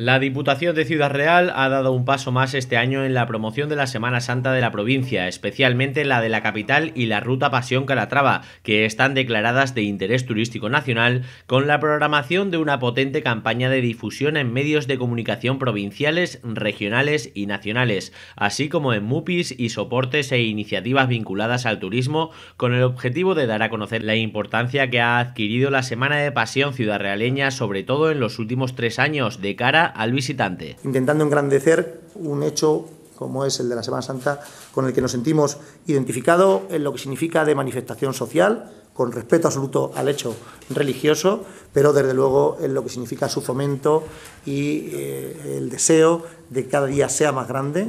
La Diputación de Ciudad Real ha dado un paso más este año en la promoción de la Semana Santa de la provincia, especialmente la de la capital y la ruta Pasión Calatrava, que están declaradas de interés turístico nacional, con la programación de una potente campaña de difusión en medios de comunicación provinciales, regionales y nacionales, así como en MUPIs y soportes e iniciativas vinculadas al turismo, con el objetivo de dar a conocer la importancia que ha adquirido la Semana de Pasión Ciudad Realeña, sobre todo en los últimos tres años, de cara al visitante. Intentando engrandecer un hecho como es el de la Semana Santa, con el que nos sentimos identificados en lo que significa de manifestación social, con respeto absoluto al hecho religioso, pero desde luego en lo que significa su fomento y eh, el deseo de que cada día sea más grande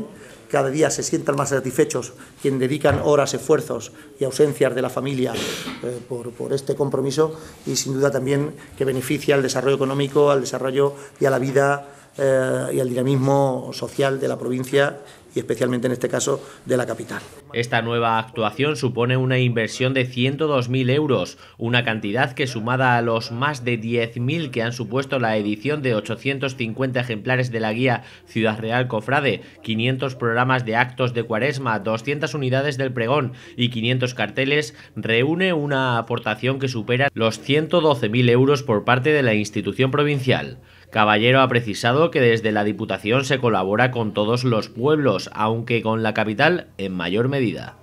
cada día se sientan más satisfechos quien dedican horas, esfuerzos y ausencias de la familia eh, por, por, este compromiso y sin duda también que beneficia al desarrollo económico, al desarrollo y a la vida eh, y al dinamismo social de la provincia y especialmente en este caso de la capital. Esta nueva actuación supone una inversión de 102.000 euros, una cantidad que sumada a los más de 10.000 que han supuesto la edición de 850 ejemplares de la guía Ciudad Real Cofrade, 500 programas de actos de cuaresma, 200 unidades del pregón y 500 carteles, reúne una aportación que supera los 112.000 euros por parte de la institución provincial. Caballero ha precisado que desde la Diputación se colabora con todos los pueblos, aunque con la capital en mayor medida.